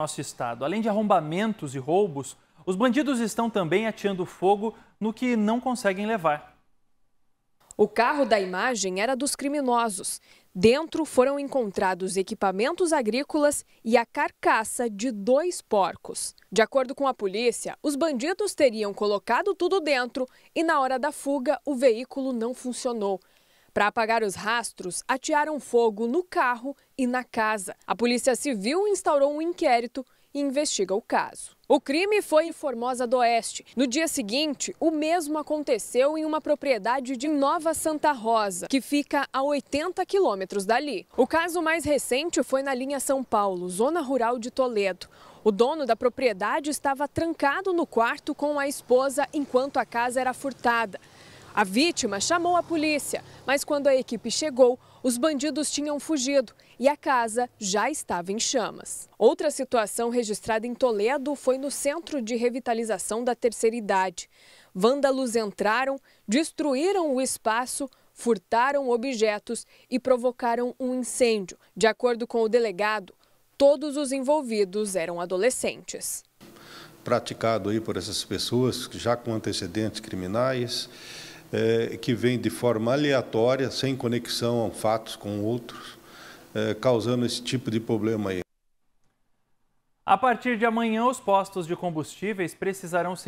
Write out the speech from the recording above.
nosso estado. Além de arrombamentos e roubos, os bandidos estão também ateando fogo no que não conseguem levar. O carro da imagem era dos criminosos. Dentro foram encontrados equipamentos agrícolas e a carcaça de dois porcos. De acordo com a polícia, os bandidos teriam colocado tudo dentro e, na hora da fuga, o veículo não funcionou. Para apagar os rastros, atearam fogo no carro e na casa. A Polícia Civil instaurou um inquérito e investiga o caso. O crime foi em Formosa do Oeste. No dia seguinte, o mesmo aconteceu em uma propriedade de Nova Santa Rosa, que fica a 80 quilômetros dali. O caso mais recente foi na linha São Paulo, zona rural de Toledo. O dono da propriedade estava trancado no quarto com a esposa enquanto a casa era furtada. A vítima chamou a polícia, mas quando a equipe chegou, os bandidos tinham fugido e a casa já estava em chamas. Outra situação registrada em Toledo foi no Centro de Revitalização da Terceira Idade. Vândalos entraram, destruíram o espaço, furtaram objetos e provocaram um incêndio. De acordo com o delegado, todos os envolvidos eram adolescentes. Praticado aí por essas pessoas, já com antecedentes criminais, é, que vem de forma aleatória, sem conexão a fatos com outros, é, causando esse tipo de problema aí. A partir de amanhã, os postos de combustíveis precisarão se